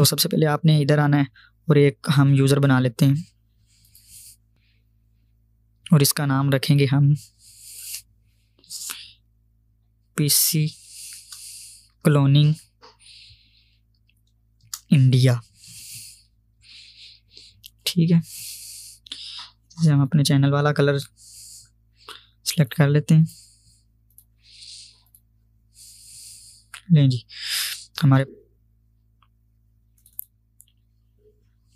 तो सबसे पहले आपने इधर आना है और एक हम यूज़र बना लेते हैं और इसका नाम रखेंगे हम पीसी क्लोनिंग इंडिया ठीक है जैसे हम अपने चैनल वाला कलर सेलेक्ट कर लेते हैं लें जी हमारे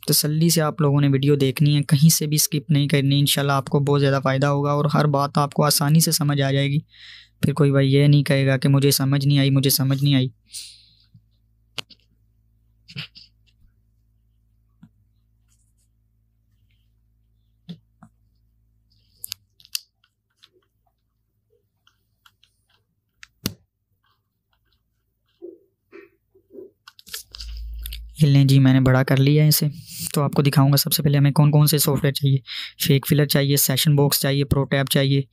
तसल्ली से आप लोगों ने वीडियो देखनी है कहीं से भी स्किप नहीं करनी इंशाल्लाह आपको बहुत ज़्यादा फ़ायदा होगा और हर बात आपको आसानी से समझ आ जाएगी फिर कोई भाई ये नहीं कहेगा कि मुझे समझ नहीं आई मुझे समझ नहीं आई जी मैंने बड़ा कर लिया इसे तो आपको दिखाऊंगा सबसे पहले हमें कौन कौन से सॉफ्टवेयर चाहिए फेक फिलर चाहिए सेशन बॉक्स चाहिए प्रो टैब चाहिए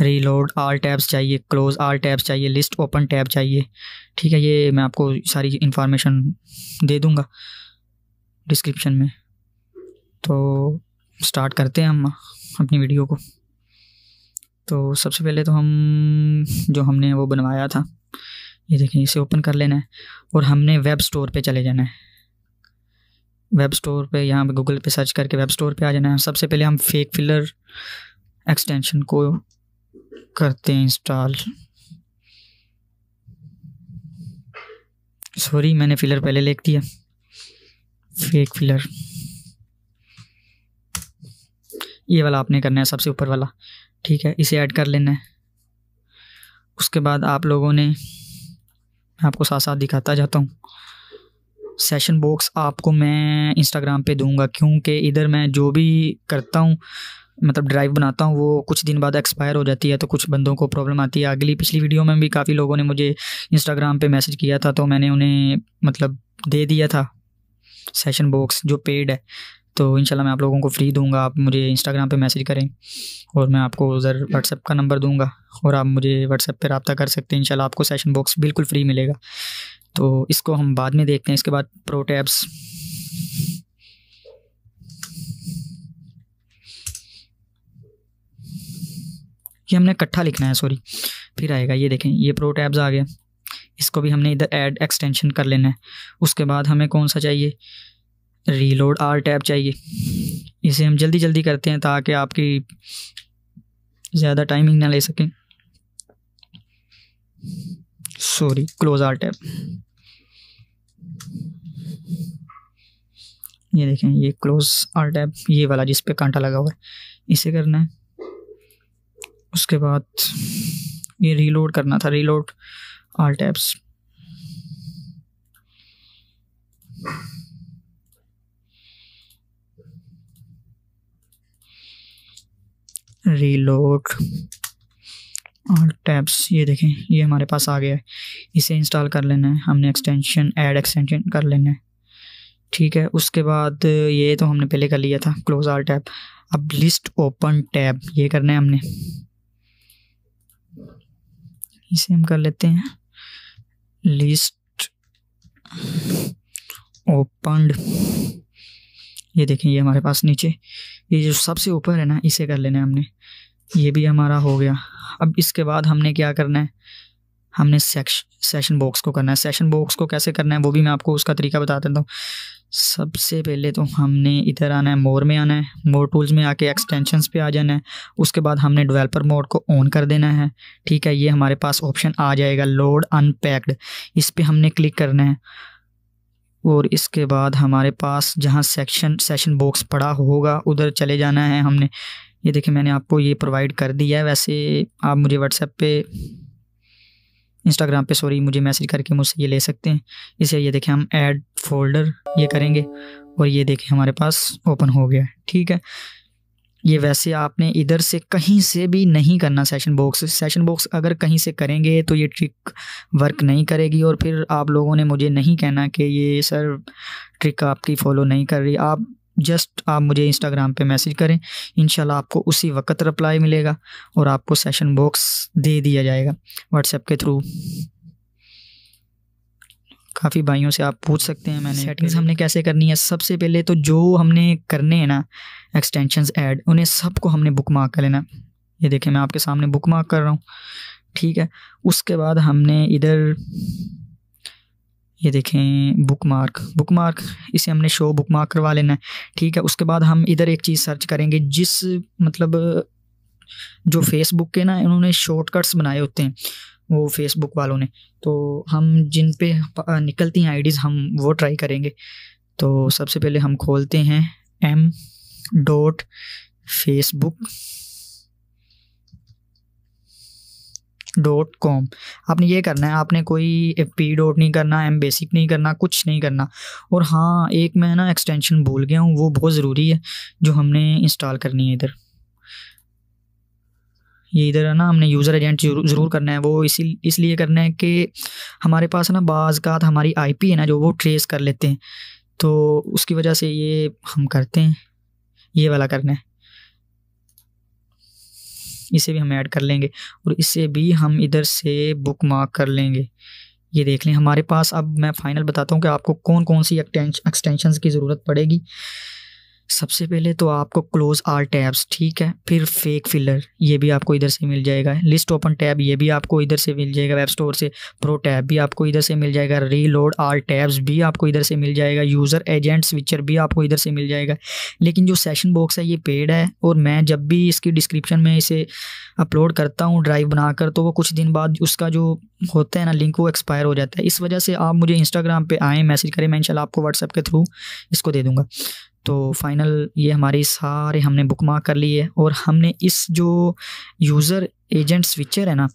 रीलोड आल टैब्स चाहिए क्लोज आल टैब्स चाहिए लिस्ट ओपन टैब चाहिए ठीक है ये मैं आपको सारी इन्फॉर्मेशन दे दूँगा डिस्क्रिप्शन में तो स्टार्ट करते हैं हम अपनी वीडियो को तो सबसे पहले तो हम जो हमने वो बनवाया था ये देखें इसे ओपन कर लेना है और हमने वेब स्टोर पे चले जाना है वेब स्टोर पे यहाँ पे गूगल पे सर्च करके वेब स्टोर पे आ जाना है सबसे पहले हम फेक फिलर एक्सटेंशन को करते हैं इंस्टॉल सॉरी मैंने फिलर पहले लिख दिया फेक फिलर ये वाला आपने करना है सबसे ऊपर वाला ठीक है इसे ऐड कर लेना है उसके बाद आप लोगों ने मैं आपको साथ साथ दिखाता जाता हूँ सेशन बॉक्स आपको मैं इंस्टाग्राम पे दूंगा क्योंकि इधर मैं जो भी करता हूँ मतलब ड्राइव बनाता हूँ वो कुछ दिन बाद एक्सपायर हो जाती है तो कुछ बंदों को प्रॉब्लम आती है अगली पिछली वीडियो में भी काफ़ी लोगों ने मुझे इंस्टाग्राम पे मैसेज किया था तो मैंने उन्हें मतलब दे दिया था सेशन बॉक्स जो पेड है तो इंशाल्लाह मैं आप लोगों को फ्री दूंगा आप मुझे इंस्टाग्राम पे मैसेज करें और मैं आपको उधर व्हाट्सएप का नंबर दूंगा और आप मुझे व्हाट्सएप पे रबता कर सकते हैं इंशाल्लाह आपको सेशन बॉक्स बिल्कुल फ्री मिलेगा तो इसको हम बाद में देखते हैं इसके बाद प्रोटैब्स ये हमने इकट्ठा लिखना है सॉरी फिर आएगा ये देखें ये प्रो टैब्स आ गया इसको भी हमने इधर ऐड एक्सटेंशन कर लेना है उसके बाद हमें कौन सा चाहिए रीलोड आर टैब चाहिए इसे हम जल्दी जल्दी करते हैं ताकि आपकी ज़्यादा टाइमिंग ना ले सकें सॉरी क्लोज आर टैब ये देखें ये क्लोज आल टैब ये वाला जिस पे कांटा लगा हुआ है इसे करना है उसके बाद ये रीलोड करना था रीलोड आल टैब्स रीलोड और टैब्स ये देखें ये हमारे पास आ गया है इसे इंस्टॉल कर लेना है हमने एक्सटेंशन ऐड एक्सटेंशन कर लेना है ठीक है उसके बाद ये तो हमने पहले कर लिया था क्लोज आल टैब अब लिस्ट ओपन टैब ये करना है हमने इसे हम कर लेते हैं लिस्ट ओपन ये देखें ये हमारे पास नीचे ये जो सबसे ऊपर है ना इसे कर लेना है हमने ये भी हमारा हो गया अब इसके बाद हमने क्या करना है हमने सेशन बॉक्स को करना है सेशन बॉक्स को कैसे करना है वो भी मैं आपको उसका तरीका बता देता हूँ सबसे पहले तो हमने इधर आना है मोर में आना है मोर टूल्स में आके एक्सटेंशंस पे आ जाना है उसके बाद हमने डेवलपर मोड को ऑन कर देना है ठीक है ये हमारे पास ऑप्शन आ जाएगा लोड अनपैक्ड इस पर हमने क्लिक करना है और इसके बाद हमारे पास जहाँ सेक्शन सेशन बॉक्स पड़ा होगा उधर चले जाना है हमने ये देखिए मैंने आपको ये प्रोवाइड कर दिया है वैसे आप मुझे व्हाट्सएप पे इंस्टाग्राम पे सॉरी मुझे मैसेज करके मुझसे ये ले सकते हैं इसे ये देखें हम ऐड फोल्डर ये करेंगे और ये देखें हमारे पास ओपन हो गया ठीक है ये वैसे आपने इधर से कहीं से भी नहीं करना सेशन बॉक्स सेशन बॉक्स अगर कहीं से करेंगे तो ये ट्रिक वर्क नहीं करेगी और फिर आप लोगों ने मुझे नहीं कहना कि ये सर ट्रिक आपकी फ़ॉलो नहीं कर रही आप जस्ट आप मुझे इंस्टाग्राम पे मैसेज करें इनशाला आपको उसी वक्त रिप्लाई मिलेगा और आपको सेशन बॉक्स दे दिया जाएगा व्हाट्सएप के थ्रू काफ़ी भाइयों से आप पूछ सकते हैं मैंने सेटिंग्स हमने कैसे करनी है सबसे पहले तो जो हमने करने हैं ना एक्सटेंशंस ऐड उन्हें सबको हमने बुक मार्क कर लेना ये देखें मैं आपके सामने बुक मार्क कर रहा हूँ ठीक है उसके बाद हमने इधर ये देखें बुक मार्क बुक मार्क इसे हमने शो बुक मार्क करवा लेना है ठीक है उसके बाद हम इधर एक चीज़ सर्च करेंगे जिस मतलब जो फेसबुक के ना उन्होंने शॉर्टकट्स बनाए होते हैं वो फेसबुक वालों ने तो हम जिन पे निकलती हैं आईडीज़ हम वो ट्राई करेंगे तो सबसे पहले हम खोलते हैं M dot Facebook dot com आपने ये करना है आपने कोई पी डॉट नहीं करना एम बेसिक नहीं करना कुछ नहीं करना और हाँ एक मैं ना एक्सटेंशन भूल गया हूँ वो बहुत ज़रूरी है जो हमने इंस्टॉल करनी है इधर ये इधर है ना हमने यूज़र एजेंट ज़रूर करना है वो इसी इसलिए करना है कि हमारे पास ना बाज़ का हमारी आईपी है ना जो वो ट्रेस कर लेते हैं तो उसकी वजह से ये हम करते हैं ये वाला करना है इसे भी हम ऐड कर लेंगे और इसे भी हम इधर से बुक मार्क कर लेंगे ये देख लें हमारे पास अब मैं फ़ाइनल बताता हूँ कि आपको कौन कौन सी एक्सटेंशन की ज़रूरत पड़ेगी सबसे पहले तो आपको क्लोज आर टैब्स ठीक है फिर फेक फिलर ये भी आपको इधर से मिल जाएगा लिस्ट ओपन टैब ये भी आपको इधर से मिल जाएगा वेब स्टोर से प्रो टैब भी आपको इधर से मिल जाएगा रीलोड आर टैब्स भी आपको इधर से मिल जाएगा यूज़र एजेंट स्विचर भी आपको इधर से मिल जाएगा लेकिन जो सेशन बॉक्स है ये पेड है और मैं जब भी इसकी डिस्क्रिप्शन में इसे अपलोड करता हूँ ड्राइव बनाकर तो वो कुछ दिन बाद उसका जो होता है ना लिंक वो एक्सपायर हो जाता है इस वजह से आप मुझे इंस्टाग्राम पर आएँ मैसेज करें मैं इनशाला आपको व्हाट्सएप के थ्रू इसको दे दूँगा तो फाइनल ये हमारी सारे हमने बुक मार्क कर ली है और हमने इस जो यूज़र एजेंट स्विचर है ना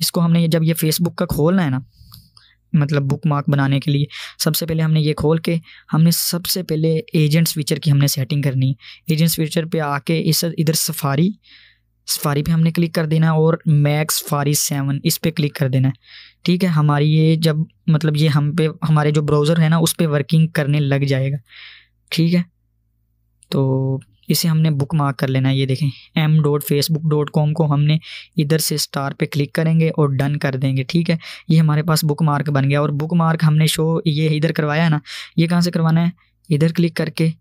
इसको हमने जब ये फेसबुक का खोलना है ना मतलब बुक मार्क बनाने के लिए सबसे पहले हमने ये खोल के हमने सबसे पहले एजेंट स्विचर की हमने सेटिंग करनी है एजेंट स्विचर पे आके इस इधर सफारी सफारी पे हमने क्लिक कर देना और मैक्स फारी सेवन इस पर क्लिक कर देना है ठीक है हमारी ये जब मतलब ये हम पे हमारे जो ब्राउज़र है ना उस पर वर्किंग करने लग जाएगा ठीक है तो इसे हमने बुक मार्क कर लेना है ये देखें M dot Facebook dot com को हमने इधर से स्टार पे क्लिक करेंगे और डन कर देंगे ठीक है ये हमारे पास बुक मार्क बन गया और बुक मार्क हमने शो ये इधर करवाया है ना ये कहाँ से करवाना है इधर क्लिक करके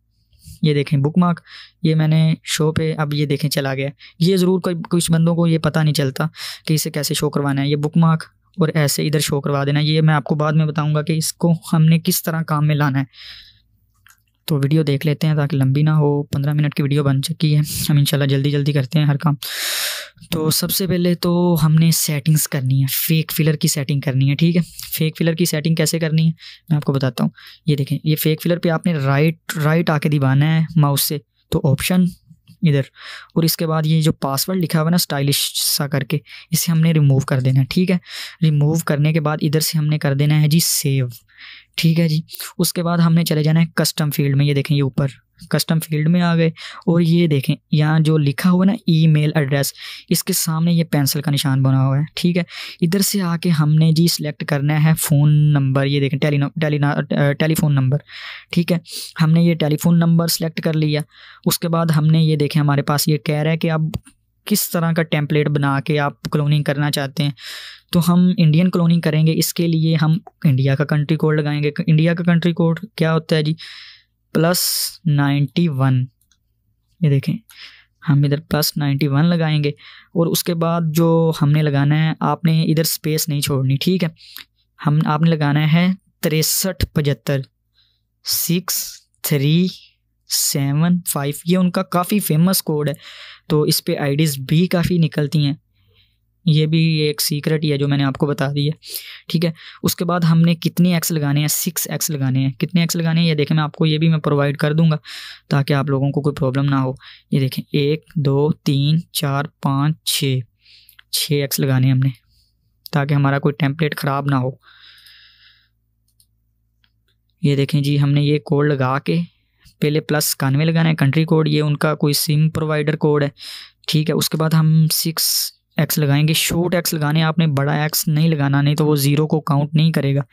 ये देखें बुक मार्क ये मैंने शो पे अब ये देखें चला गया ये ज़रूर कोई कुछ बंदों को ये पता नहीं चलता कि इसे कैसे शो करवाना है ये बुक मार्क और ऐसे इधर शो करवा देना ये मैं आपको बाद में बताऊँगा कि इसको हमने किस तरह काम में लाना है तो वीडियो देख लेते हैं ताकि लंबी ना हो पंद्रह मिनट की वीडियो बन चुकी है हम इंशाल्लाह जल्दी जल्दी करते हैं हर काम तो सबसे पहले तो हमने सेटिंग्स करनी है फेक फिलर की सेटिंग करनी है ठीक है फेक फिलर की सेटिंग कैसे करनी है मैं आपको बताता हूँ ये देखें ये फेक फिलर पर आपने राइट राइट आके दिवाना है माउस से तो ऑप्शन इधर और इसके बाद ये जो पासवर्ड लिखा हुआ है ना स्टाइलिश सा करके इसे हमने रिमूव कर देना है ठीक है रिमूव करने के बाद इधर से हमने कर देना है जी सेव ठीक है जी उसके बाद हमने चले जाना है कस्टम फील्ड में ये देखें ये ऊपर कस्टम फील्ड में आ गए और ये देखें यहाँ जो लिखा हुआ ना ईमेल एड्रेस इसके सामने ये पेंसिल का निशान बना हुआ है ठीक है इधर से आके हमने जी सेलेक्ट करना है फ़ोन नंबर ये देखें टेली टेली टेलीफोन नंबर ठीक है हमने ये टेलीफोन नंबर सेलेक्ट कर लिया उसके बाद हमने ये देखें हमारे पास ये कह रहा है कि आप किस तरह का टेम्पलेट बना के आप क्लोनिंग करना चाहते हैं तो हम इंडियन क्लोनिंग करेंगे इसके लिए हम इंडिया का कंट्री कोड लगाएंगे इंडिया का कंट्री कोड क्या होता है जी प्लस नाइन्टी वन ये देखें हम इधर प्लस नाइन्टी वन लगाएंगे और उसके बाद जो हमने लगाना है आपने इधर स्पेस नहीं छोड़नी ठीक है हम आपने लगाना है तिरसठ पचहत्तर सिक्स थ्री सेवन फाइव ये उनका काफ़ी फेमस कोड है तो इस पर आईडीज़ भी काफ़ी निकलती हैं ये भी एक सीक्रेट ही है जो मैंने आपको बता दी है ठीक है उसके बाद हमने कितने एक्स लगाने हैं सिक्स एक्स लगाने हैं कितने एक्स लगाने हैं ये देखें मैं आपको ये भी मैं प्रोवाइड कर दूंगा ताकि आप लोगों को कोई प्रॉब्लम ना हो ये देखें एक दो तीन चार पाँच छः छः एक्स लगाने हमने ताकि हमारा कोई टेम्पलेट ख़राब ना हो ये देखें जी हमने ये कोड लगा के पहले प्लस कानवे लगाना है कंट्री कोड ये उनका कोई सिम प्रोवाइडर कोड है ठीक है उसके बाद हम सिक्स एक्स लगाएंगे शॉर्ट एक्स लगाने आपने बड़ा एक्स नहीं लगाना नहीं तो वो ज़ीरो को काउंट नहीं करेगा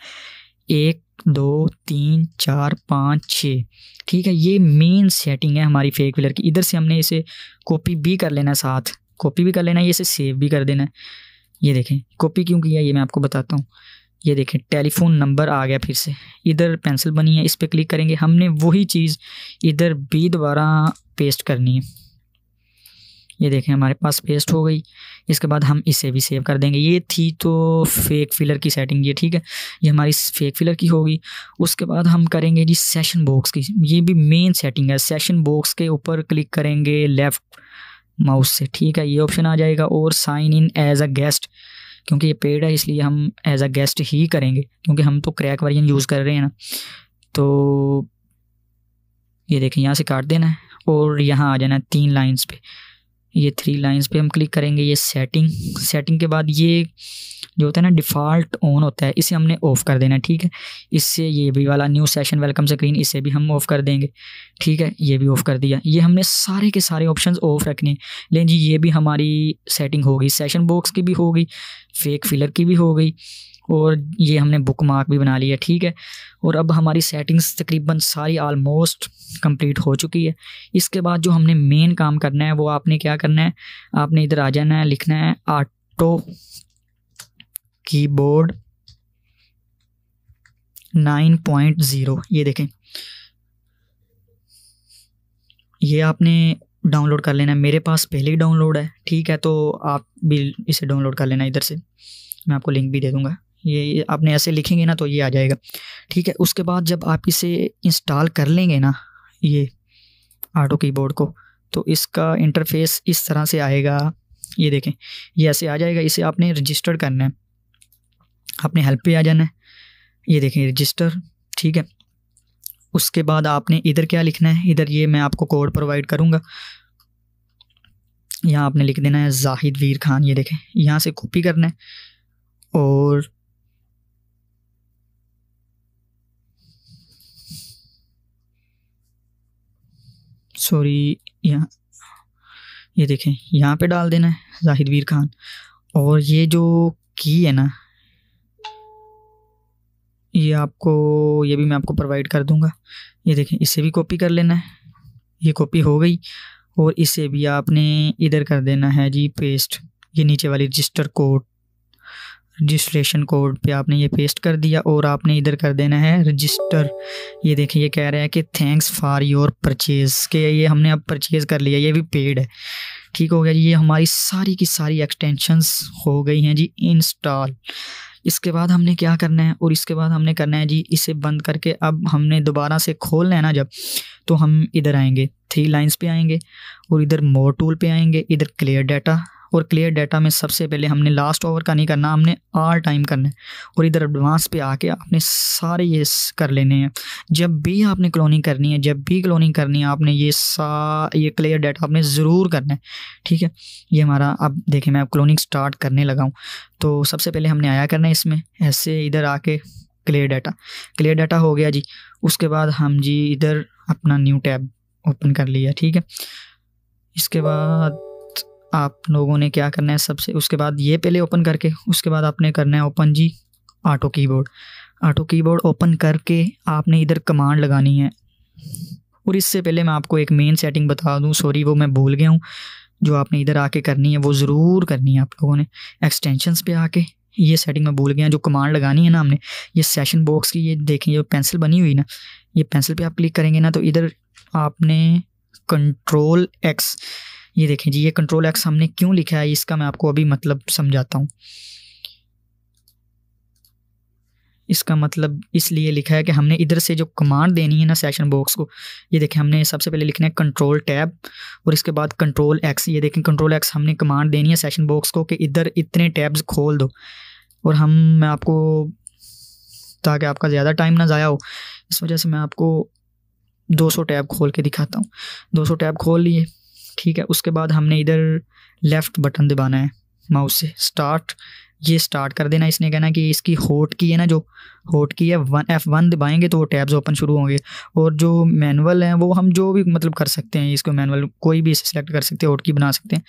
एक दो तीन चार पाँच छः ठीक है ये मेन सेटिंग है हमारी फेक व्हीलर की इधर से हमने इसे कॉपी भी कर लेना साथ कॉपी भी कर लेना है इसे सेव भी कर देना है ये देखें कॉपी क्यों किया ये मैं आपको बताता हूँ ये देखें टेलीफोन नंबर आ गया फिर से इधर पेंसिल बनी है इस पर क्लिक करेंगे हमने वही चीज़ इधर भी दोबारा पेस्ट करनी है ये देखें हमारे पास पेस्ट हो गई इसके बाद हम इसे भी सेव कर देंगे ये थी तो फेक फिलर की सेटिंग ये ठीक है ये हमारी फेक फिलर की होगी उसके बाद हम करेंगे जी सेशन बॉक्स की ये भी मेन सेटिंग है सेशन बॉक्स के ऊपर क्लिक करेंगे लेफ़्ट माउस से ठीक है ये ऑप्शन आ जाएगा और sign in as a guest क्योंकि ये पेड है इसलिए हम एज अ गेस्ट ही करेंगे क्योंकि हम तो क्रैक वर्जन यूज़ कर रहे हैं ना तो ये देखें यहाँ से काट देना है और यहाँ आ जाना है तीन लाइंस पे ये थ्री लाइंस पे हम क्लिक करेंगे ये सेटिंग सेटिंग के बाद ये जो होता है ना डिफ़ॉल्ट ऑन होता है इसे हमने ऑफ़ कर देना है ठीक है इससे ये भी वाला न्यू सेशन वेलकम स्क्रीन इसे भी हम ऑफ़ कर देंगे ठीक है ये भी ऑफ़ कर दिया ये हमने सारे के सारे ऑप्शंस ऑफ़ रखने लेकिन जी ये भी हमारी सेटिंग होगी सेशन बॉक्स की भी हो गई फेक फिलर की भी हो गई और ये हमने बुक मार्क भी बना लिया ठीक है और अब हमारी सेटिंग्स तकरीबन सारी आलमोस्ट कंप्लीट हो चुकी है इसके बाद जो हमने मेन काम करना है वो आपने क्या करना है आपने इधर आ जाना है लिखना है auto keyboard nine point zero ये देखें ये आपने डाउनलोड कर लेना है मेरे पास पहले ही डाउनलोड है ठीक है तो आप भी इसे डाउनलोड कर लेना इधर से मैं आपको लिंक भी दे दूँगा ये आपने ऐसे लिखेंगे ना तो ये आ जाएगा ठीक है उसके बाद जब आप इसे इंस्टॉल कर लेंगे ना ये की कीबोर्ड को तो इसका इंटरफेस इस तरह से आएगा ये देखें ये ऐसे आ जाएगा इसे आपने रजिस्टर करना है आपने हेल्प पे आ जाना है ये देखें रजिस्टर ठीक है उसके बाद आपने इधर क्या लिखना है इधर ये मैं आपको कोड प्रोवाइड करूँगा यहाँ आपने लिख देना है जाहिद वीर खान ये देखें यहाँ से कॉपी करना है और सॉरी यहाँ ये देखें यहाँ पे डाल देना है जाहिद वीर खान और ये जो की है ना ये आपको ये भी मैं आपको प्रोवाइड कर दूंगा ये देखें इसे भी कॉपी कर लेना है ये कॉपी हो गई और इसे भी आपने इधर कर देना है जी पेस्ट ये नीचे वाली रजिस्टर कोड रजिस्ट्रेशन कोड पे आपने ये पेस्ट कर दिया और आपने इधर कर देना है रजिस्टर ये देखिए ये कह रहा है कि थैंक्स फॉर योर परचेज़ के ये हमने अब परचेज़ कर लिया ये भी पेड है ठीक हो गया जी ये हमारी सारी की सारी एक्सटेंशंस हो गई हैं जी इंस्टॉल इसके बाद हमने क्या करना है और इसके बाद हमने करना है जी इसे बंद करके अब हमने दोबारा से खोलना है ना जब तो हम इधर आएंगे थ्री लाइंस पे आएंगे और इधर मोर टूल पे आएंगे इधर क्लियर डाटा और क्लियर डाटा में सबसे पहले हमने लास्ट ओवर का नहीं करना हमने आर टाइम करना है और इधर एडवांस पे आके आपने सारे ये कर लेने हैं जब भी आपने क्लोनिंग करनी है जब भी क्लोनिंग करनी है आपने ये सा ये क्लियर डाटा आपने ज़रूर करना है ठीक है ये हमारा अब देखें मैं अब क्लोनिंग स्टार्ट करने लगा हूँ तो सबसे पहले हमने आया करना है इसमें ऐसे इधर आके क्लियर डाटा क्लियर डाटा हो गया जी उसके बाद हम जी इधर अपना न्यू टैब ओपन कर लिया ठीक है इसके बाद आप लोगों ने क्या करना है सबसे उसके बाद ये पहले ओपन करके उसके बाद आपने करना है ओपन जी auto keyboard auto keyboard open करके आपने इधर कमांड लगानी है और इससे पहले मैं आपको एक मेन सेटिंग बता दूं सॉरी वो मैं भूल गया हूँ जो आपने इधर आके करनी है वो ज़रूर करनी है आप लोगों ने एक्सटेंशंस पे आके ये सेटिंग मैं भूल गया जो कमांड लगानी है ना हमने ये सेशन बॉक्स की ये देखें जो पेंसिल बनी हुई ना ये पेंसिल पे आप क्लिक करेंगे ना तो इधर आपने कंट्रोल एक्स ये देखें जी ये कंट्रोल एक्स हमने क्यों लिखा है इसका मैं आपको अभी मतलब समझाता हूँ इसका मतलब इसलिए लिखा है कि हमने इधर से जो कमांड देनी है ना सेशन बॉक्स को ये देखें हमने सबसे पहले लिखना है कंट्रोल टैब और इसके बाद कंट्रोल एक्स ये देखें कंट्रोल एक्स हमने कमांड देनी है सेशन बॉक्स को कि इधर इतने टैब्स खोल दो और हम मैं आपको ताकि आपका ज़्यादा टाइम ना ज़ाया हो इस वजह से मैं आपको 200 टैब खोल के दिखाता हूँ 200 टैब खोल लिए ठीक है उसके बाद हमने इधर लेफ़्ट बटन दबाना है माउस से स्टार्ट ये स्टार्ट कर देना इसने कहना कि इसकी होट की है ना जो होट की है वन एफ़ वन दबाएंगे तो वो टैब्स ओपन शुरू होंगे और जो मैनुअल हैं वो हम जो भी मतलब कर सकते हैं इसको मैनुअल कोई भी इसे सेलेक्ट कर सकते हैं होट की बना सकते हैं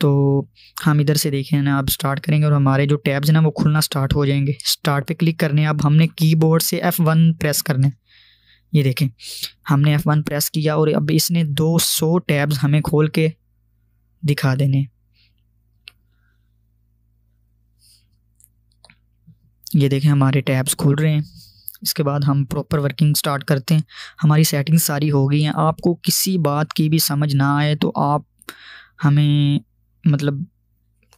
तो हम इधर से देखें ना अब स्टार्ट करेंगे और हमारे जो टैब्स हैं ना वो खुलना स्टार्ट हो जाएंगे स्टार्ट पे क्लिक करने अब हमने कीबोर्ड से एफ़ वन प्रेस करना है ये देखें हमने F1 प्रेस किया और अब इसने 200 टैब्स हमें खोल के दिखा देने ये देखें हमारे टैब्स खुल रहे हैं इसके बाद हम प्रॉपर वर्किंग स्टार्ट करते हैं हमारी सेटिंग सारी हो गई हैं आपको किसी बात की भी समझ ना आए तो आप हमें मतलब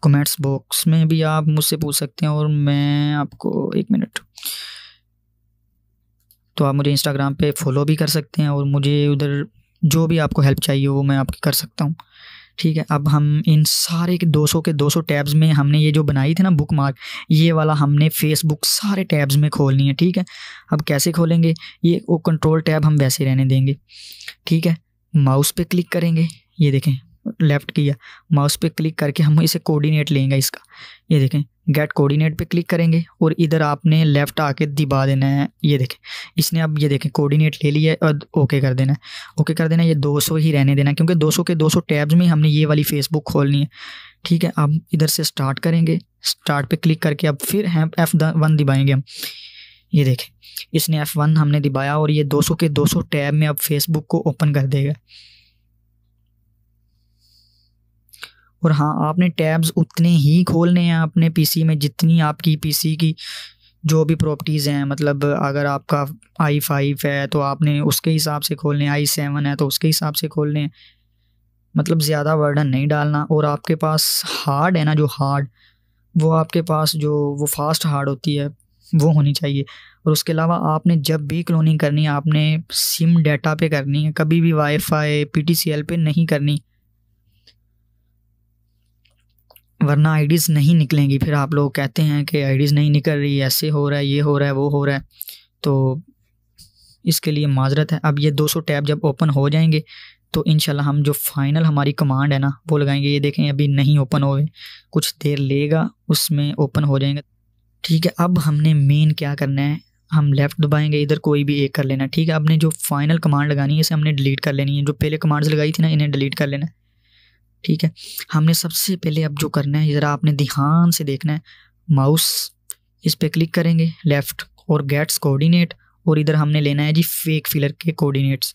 कमेंट्स बॉक्स में भी आप मुझसे पूछ सकते हैं और मैं आपको एक मिनट तो आप मुझे इंस्टाग्राम पे फॉलो भी कर सकते हैं और मुझे उधर जो भी आपको हेल्प चाहिए वो मैं आपकी कर सकता हूँ ठीक है अब हम इन सारे के 200 के 200 टैब्स में हमने ये जो बनाई थी ना बुक मार्क ये वाला हमने फेसबुक सारे टैब्स में खोलनी है ठीक है अब कैसे खोलेंगे ये वो कंट्रोल टैब हम वैसे रहने देंगे ठीक है माउस पे क्लिक करेंगे ये देखें लेफ्ट किया माउस पे क्लिक करके हम इसे कोऑर्डिनेट लेंगे इसका ये देखें गेट कोऑर्डिनेट पे क्लिक करेंगे और इधर आपने लेफ़्ट आके दिबा देना है ये देखें इसने अब ये देखें कोऑर्डिनेट ले लिया है और ओके कर देना है ओके कर देना ये ये 200 ही रहने देना क्योंकि क्योंकि 200 के 200 टैब्स में हमने ये वाली फेसबुक खोलनी है ठीक है अब इधर से स्टार्ट करेंगे स्टार्ट पे क्लिक करके अब फिर हम एफ़ वन दिबाएँगे हम ये देखें इसने एफ़ वन हमने दिबाया और ये सौ के सौ टैब में अब फेसबुक को ओपन कर देगा और हाँ आपने टैब्स उतने ही खोलने हैं अपने पीसी में जितनी आपकी पीसी की जो भी प्रॉपर्टीज़ हैं मतलब अगर आपका आई फाइव है तो आपने उसके हिसाब से खोलने आई सेवन है तो उसके हिसाब से खोलने हैं मतलब ज़्यादा वर्डन नहीं डालना और आपके पास हार्ड है ना जो हार्ड वो आपके पास जो वो फास्ट हार्ड होती है वो होनी चाहिए और उसके अलावा आपने जब भी क्लोनिंग करनी है आपने सिम डाटा पे करनी है कभी भी वाईफाई पीटीसीएल पे नहीं करनी वरना आईडीज़ नहीं निकलेंगी फिर आप लोग कहते हैं कि आईडीज़ नहीं निकल रही ऐसे हो रहा है ये हो रहा है वो हो रहा है तो इसके लिए माजरत है अब ये 200 टैब जब ओपन हो जाएंगे तो इन हम जो फाइनल हमारी कमांड है ना वो लगाएंगे ये देखें अभी नहीं ओपन हो कुछ देर लेगा उसमें ओपन हो जाएंगे ठीक है अब हमने मेन क्या करना है हम लेफ़्ट दबाएंगे इधर कोई भी एक कर लेना ठीक है अपने जो फाइनल कमांड लगानी है इसे हमने डिलीट कर लेनी है जो पहले कमांड्स लगाई थी ना इन्हें डिलीट कर लेना है ठीक है हमने सबसे पहले अब जो करना है ज़रा आपने ध्यान से देखना है माउस इस पर क्लिक करेंगे लेफ़्ट और गेट्स कोऑर्डिनेट और इधर हमने लेना है जी फेक फिलर के कोऑर्डिनेट्स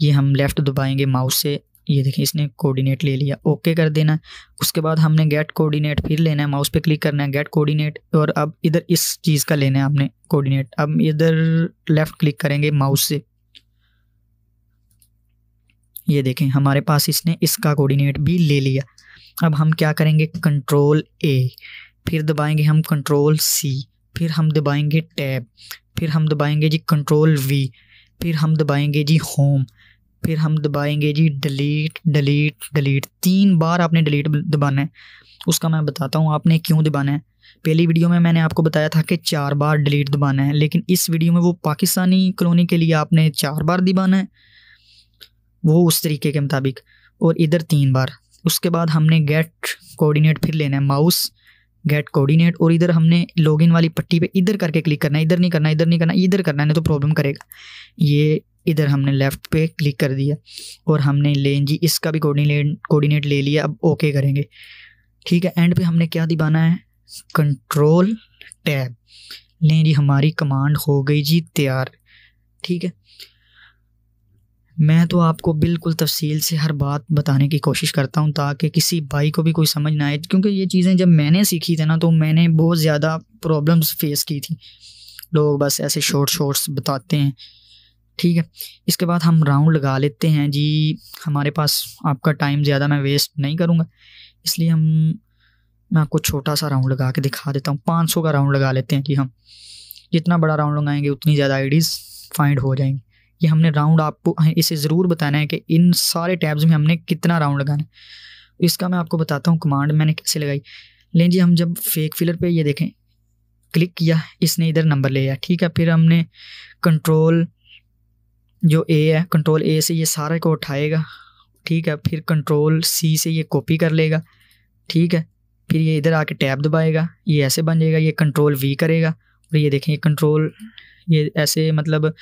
ये हम लेफ़्ट दबाएंगे माउस से ये देखें इसने कोऑर्डिनेट ले लिया ओके कर देना उसके बाद हमने गेट कोऑर्डिनेट फिर लेना है माउस पे क्लिक करना है गेट कोऑर्डिनेट और अब इधर इस चीज़ का लेना है आपने कोऑर्डिनेट अब इधर लेफ़्ट क्लिक करेंगे माउस से ये देखें हमारे पास इसने इसका कोऑर्डिनेट भी ले लिया अब हम क्या करेंगे कंट्रोल ए फिर दबाएंगे हम कंट्रोल सी फिर हम दबाएंगे टैब फिर हम दबाएंगे जी कंट्रोल वी फिर हम दबाएंगे जी होम फिर हम दबाएंगे जी डिलीट डिलीट डिलीट तीन बार आपने डिलीट दबाना है उसका मैं बताता हूँ आपने क्यों दबाना है पहली वीडियो में मैंने आपको बताया था कि चार बार डिलीट दबाना है लेकिन इस वीडियो में वो पाकिस्तानी कॉलोनी के लिए आपने चार बार दबाना है वो उस तरीके के मुताबिक और इधर तीन बार उसके बाद हमने गेट कोऑर्डिनेट फिर लेना है माउस गेट कोऑर्डिनेट और इधर हमने लॉगिन वाली पट्टी पे इधर करके क्लिक करना है इधर नहीं करना इधर नहीं करना इधर करना है ना तो प्रॉब्लम करेगा ये इधर हमने लेफ़्ट पे क्लिक कर दिया और हमने लेन जी इसका भी कोऑर्डिनेट कोऑर्डिनेट ले लिया अब ओके करेंगे ठीक है एंड पे हमने क्या दिबाना है कंट्रोल टैब लें जी हमारी कमांड हो गई जी तैयार ठीक है मैं तो आपको बिल्कुल तफसील से हर बात बताने की कोशिश करता हूँ ताकि किसी भाई को भी कोई समझ ना आए क्योंकि ये चीज़ें जब मैंने सीखी थी ना तो मैंने बहुत ज़्यादा प्रॉब्लम्स फेस की थी लोग बस ऐसे शॉर्ट शॉर्ट्स बताते हैं ठीक है इसके बाद हम राउंड लगा लेते हैं जी हमारे पास आपका टाइम ज़्यादा मैं वेस्ट नहीं करूँगा इसलिए हम मैं आपको छोटा सा राउंड लगा के दिखा देता हूँ पाँच सौ का राउंड लगा लेते हैं जी हम जितना बड़ा राउंड लगाएंगे उतनी ज़्यादा आईडीज़ फाइंड हो जाएंगी कि हमने राउंड आपको हाँ, इसे ज़रूर बताना है कि इन सारे टैब्स में हमने कितना राउंड लगाना है इसका मैं आपको बताता हूँ कमांड मैंने कैसे लगाई लें जी हम जब फेक फिलर पे ये देखें क्लिक किया इसने इधर नंबर ले लिया ठीक है फिर हमने कंट्रोल जो ए है कंट्रोल ए से ये सारे को उठाएगा ठीक है फिर कंट्रोल सी से ये कॉपी कर लेगा ठीक है फिर ये इधर आके टैब दबाएगा ये ऐसे बन जाएगा ये कंट्रोल वी करेगा और ये देखें ये कंट्रोल ये ऐसे मतलब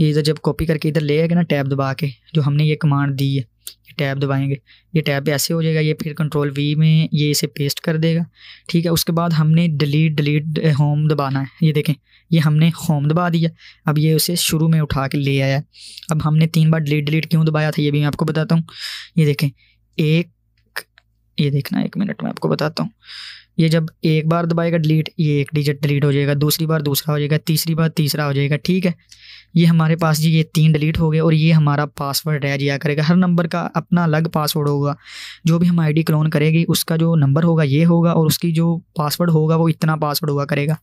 ये इधर जब कॉपी करके इधर ले आएगा ना टैब दबा के जो हमने ये कमांड दी है ये टैब दबाएंगे ये टैब ऐसे हो जाएगा ये फिर कंट्रोल वी में ये इसे पेस्ट कर देगा ठीक है उसके बाद हमने डिलीट डिलीट होम दबाना है ये देखें ये हमने होम दबा दिया अब ये उसे शुरू में उठा के ले आया अब हमने तीन बार डिलीट डिलीट क्यों दबाया था ये भी मैं आपको बताता हूँ ये देखें एक ये देखना एक मिनट में आपको बताता हूँ ये जब एक बार दबाएगा डिलीट ये एक डिजिट डिलीट हो जाएगा दूसरी बार दूसरा हो जाएगा तीसरी बार तीसरा हो जाएगा ठीक है ये हमारे पास जी ये तीन डिलीट हो गए और ये हमारा पासवर्ड रह जाया करेगा हर नंबर का अपना अलग पासवर्ड होगा जो भी हम आईडी क्लोन करेगी उसका जो नंबर होगा ये होगा और उसकी जो पासवर्ड होगा वो इतना पासवर्ड हुआ करेगा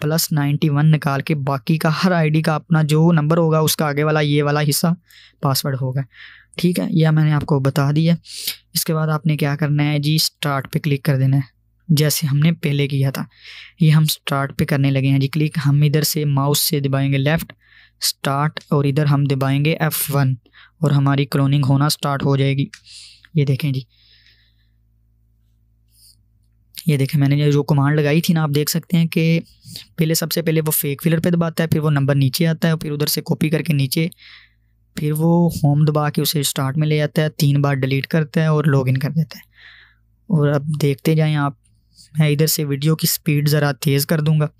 प्लस नाइन्टी वन निकाल के बाकी का हर आईडी का अपना जो नंबर होगा उसका आगे वाला ये वाला हिस्सा पासवर्ड होगा ठीक है यह मैंने आपको बता दिया इसके बाद आपने क्या करना है जी स्टार्ट पे क्लिक कर देना है जैसे हमने पहले किया था ये हम स्टार्ट पे करने लगे हैं जी क्लिक हम इधर से माउस से दबाएंगे लेफ़्ट स्टार्ट और इधर हम दबाएंगे एफ़ वन और हमारी क्लोनिंग होना स्टार्ट हो जाएगी ये देखें जी ये देखें मैंने जो कमांड लगाई थी ना आप देख सकते हैं कि पहले सबसे पहले वो फेक फिलर पे दबाता है फिर वो नंबर नीचे आता है फिर उधर से कॉपी करके नीचे फिर वो होम दबा के उसे स्टार्ट में ले आता है तीन बार डिलीट करता है और लॉगिन कर देता है और अब देखते जाएं आप मैं इधर से वीडियो की स्पीड ज़रा तेज़ कर दूँगा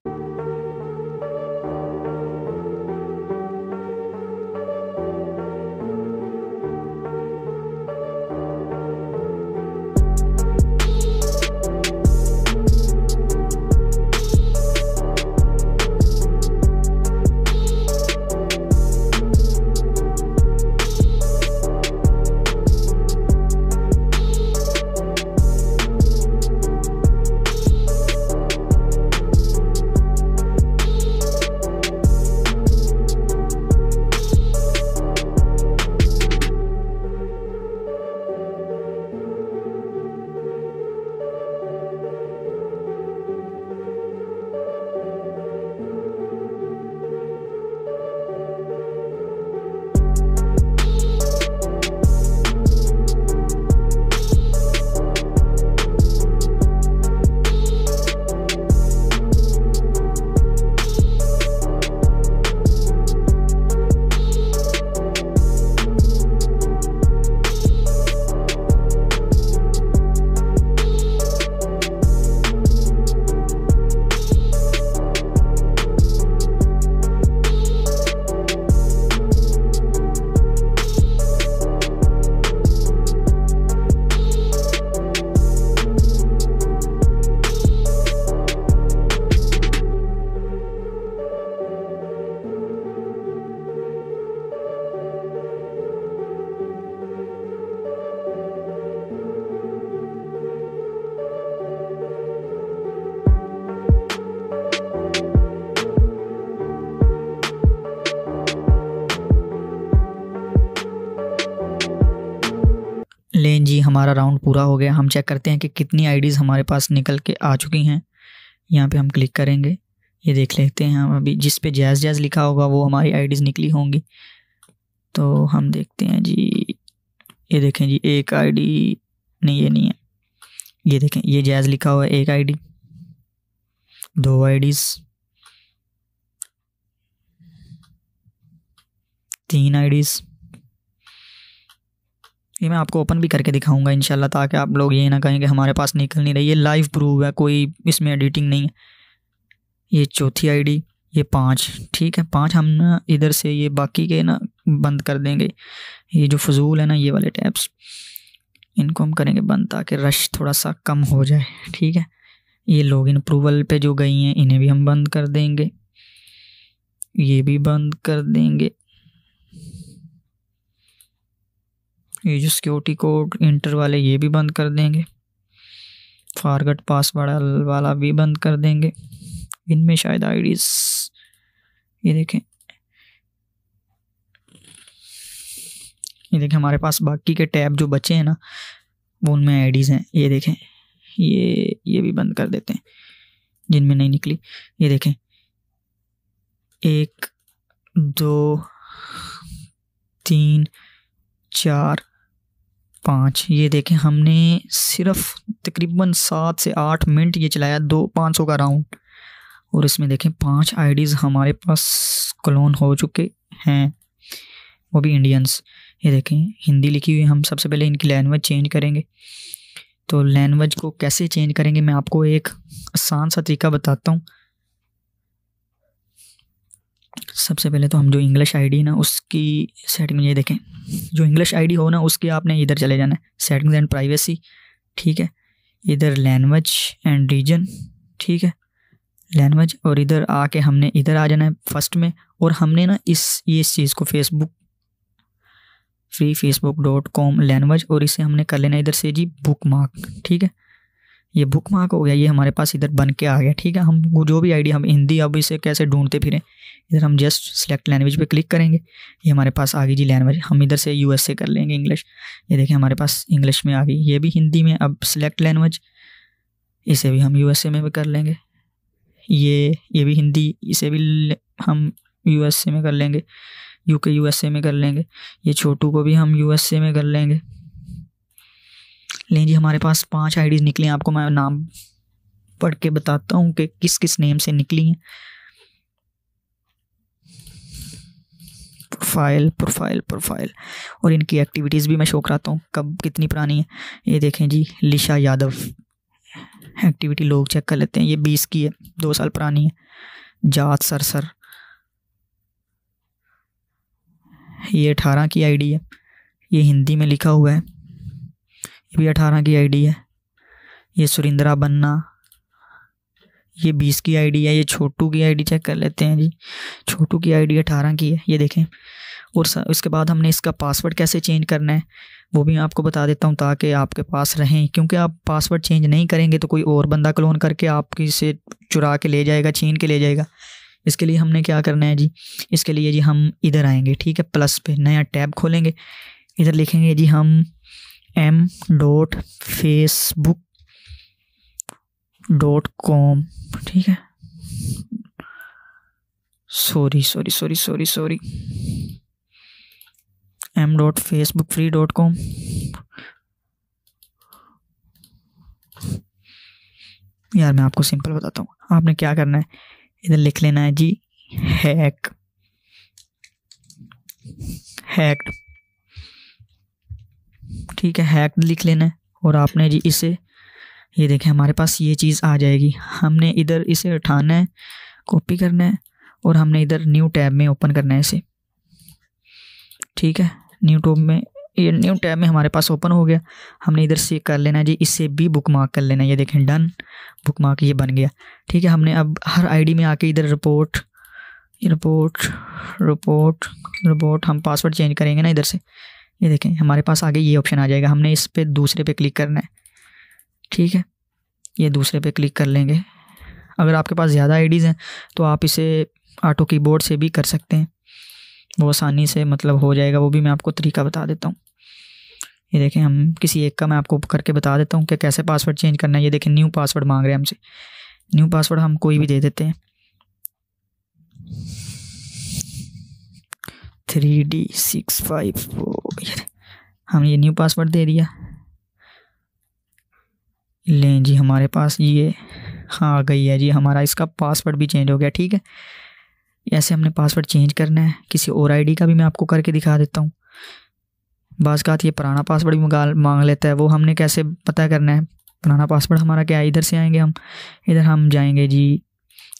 पूरा हो गया हम चेक करते हैं कि कितनी आईडीज़ हमारे पास निकल के आ चुकी हैं यहाँ पे हम क्लिक करेंगे ये देख लेते हैं हम अभी जिस पे जैज़ जैज़ लिखा होगा वो हमारी आईडीज़ निकली होंगी तो हम देखते हैं जी ये देखें जी एक आईडी नहीं ये नहीं है ये देखें ये जैज़ लिखा हुआ है एक आईडी दो आईडीज़ तीन आईडीज़ ये मैं आपको ओपन भी करके दिखाऊंगा इंशाल्लाह ताकि आप लोग ये ना कहें कि हमारे पास निकल नहीं रही ये लाइव प्रूव है कोई इसमें एडिटिंग नहीं है ये चौथी आईडी ये पाँच ठीक है पाँच हम ना इधर से ये बाकी के ना बंद कर देंगे ये जो फजूल है ना ये वाले टैब्स इनको हम करेंगे बंद ताकि रश थोड़ा सा कम हो जाए ठीक है ये इन अप्रूवल पर जो गई हैं इन्हें भी हम बंद कर देंगे ये भी बंद कर देंगे ये जो सिक्योरिटी कोड इंटर वाले ये भी बंद कर देंगे फारगट पासवर्ड वाला भी बंद कर देंगे इनमें शायद आईडीज ये देखें ये देखें हमारे पास बाकी के टैब जो बचे हैं ना वो उनमें आईडीज़ हैं ये देखें ये ये भी बंद कर देते हैं जिनमें नहीं निकली ये देखें एक दो तीन चार पाँच ये देखें हमने सिर्फ तकरीबन सात से आठ मिनट ये चलाया दो पाँच सौ का राउंड और इसमें देखें पांच आईडीज़ हमारे पास क्लोन हो चुके हैं वो भी इंडियंस ये देखें हिंदी लिखी हुई हम सबसे पहले इनकी लैंग्वेज चेंज करेंगे तो लैंग्वेज को कैसे चेंज करेंगे मैं आपको एक आसान सा तरीका बताता हूँ सबसे पहले तो हम जो इंग्लिश आईडी ना उसकी सेटिंग में ये देखें जो इंग्लिश आईडी हो ना उसके आपने इधर चले जाना है सेटिंग्स एंड प्राइवेसी ठीक है इधर लैंग्वेज एंड रीजन ठीक है लैंग्वेज और इधर आके हमने इधर आ जाना है फर्स्ट में और हमने ना इस ये इस चीज़ को Facebook free Facebook dot com language और इसे हमने कर लेना इधर से जी बुक मार्क ठीक है ये बुक मार्क हो गया ये हमारे पास इधर बन के आ गया ठीक है हम जो भी आईडी हम हिंदी अब इसे कैसे ढूंढते फिरें इधर हम जस्ट सेलेक्ट लैंग्वेज पे क्लिक करेंगे ये हमारे पास आ गई जी लैंग्वेज हम इधर से यू कर लेंगे इंग्लिश ये देखें हमारे पास इंग्लिश में आ गई ये भी हिंदी में अब सेलेक्ट लैंग्वेज इसे भी हम यू में भी कर लेंगे ये ये भी हिंदी इसे भी हम यू में कर लेंगे यू के यू में कर लेंगे ये छोटू को भी हम यू में कर लेंगे लें जी हमारे पास पाँच आई निकले निकली आपको मैं नाम पढ़ के बताता हूँ कि किस किस नेम से निकली हैं प्रोफाइल प्रोफाइल प्रोफाइल और इनकी एक्टिविटीज़ भी मैं शो कराता हूँ कब कितनी पुरानी है ये देखें जी लिशा यादव एक्टिविटी लोग चेक कर लेते हैं ये बीस की है दो साल पुरानी है जात सर सर ये अठारह की आईडी है ये हिंदी में लिखा हुआ है ये भी अठारह की आईडी है ये सुरिंद्रा बन्ना ये बीस की आईडी है ये छोटू की आईडी चेक कर लेते हैं जी छोटू की आईडी अठारह की है ये देखें और उसके बाद हमने इसका पासवर्ड कैसे चेंज करना है वो भी मैं आपको बता देता हूँ ताकि आपके पास रहें क्योंकि आप पासवर्ड चेंज नहीं करेंगे तो कोई और बंदा क्लोन करके आपकी से चुरा के ले जाएगा छीन के ले जाएगा इसके लिए हमने क्या करना है जी इसके लिए जी हम इधर आएंगे ठीक है प्लस पे नया टैब खोलेंगे इधर लिखेंगे जी हम M dot Facebook dot com ठीक है sorry sorry sorry sorry sorry M dot Facebook free dot com यार मैं आपको सिंपल बताता हूँ आपने क्या करना है इधर लिख लेना है जी हैक हैक्ड ठीक है हैक्ड लिख लेना है और आपने जी इसे ये देखें हमारे पास ये चीज़ आ जाएगी हमने इधर इसे उठाना है कॉपी करना है और हमने इधर न्यू टैब में ओपन करना है इसे ठीक है न्यू टूब में ये न्यू टैब में हमारे पास ओपन हो गया हमने इधर से कर लेना है जी इससे भी बुक मार्क कर लेना है ये देखें डन बुक मार्क ये बन गया ठीक है हमने अब हर आईडी में आके इधर रिपोर्ट रिपोर्ट रिपोर्ट रिपोर्ट हम पासवर्ड चेंज करेंगे ना इधर से ये देखें हमारे पास आगे ये ऑप्शन आ जाएगा हमने इस पर दूसरे पर क्लिक करना है ठीक है ये दूसरे पे क्लिक कर लेंगे अगर आपके पास ज़्यादा आईडीज़ हैं तो आप इसे ऑटो कीबोर्ड से भी कर सकते हैं वो आसानी से मतलब हो जाएगा वो भी मैं आपको तरीका बता देता हूँ ये देखें हम किसी एक का मैं आपको करके बता देता हूँ कि कैसे पासवर्ड चेंज करना है ये देखें न्यू पासवर्ड मांग रहे हैं हमसे न्यू पासवर्ड हम कोई भी दे देते हैं three D six five four हम ये न्यू पासवर्ड दे दिया लें जी हमारे पास ये हाँ आ गई है जी हमारा इसका पासवर्ड भी चेंज हो गया ठीक है ऐसे हमने पासवर्ड चेंज करना है किसी और आईडी का भी मैं आपको करके दिखा देता हूँ बाज़ात ये पुराना पासवर्ड भी मंगा मांग लेता है वो हमने कैसे पता करना है पुराना पासवर्ड हमारा क्या है इधर से आएंगे हम इधर हम जाएंगे जी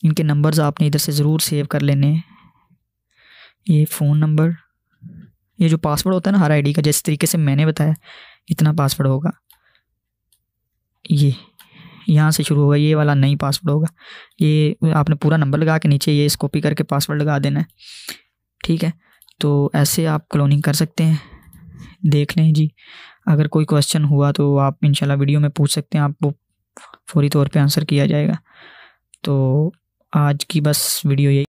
इनके नंबर्स आपने इधर से ज़रूर सेव कर लेने ये फ़ोन नंबर ये जो पासवर्ड होता है ना हर आई का जिस तरीके से मैंने बताया इतना पासवर्ड होगा ये यहाँ से शुरू होगा ये वाला नई पासवर्ड होगा ये आपने पूरा नंबर लगा के नीचे ये इस कॉपी करके पासवर्ड लगा देना है ठीक है तो ऐसे आप क्लोनिंग कर सकते हैं देख लें जी अगर कोई क्वेश्चन हुआ तो आप इनशाला वीडियो में पूछ सकते हैं आपको फौरी तौर पे आंसर किया जाएगा तो आज की बस वीडियो यही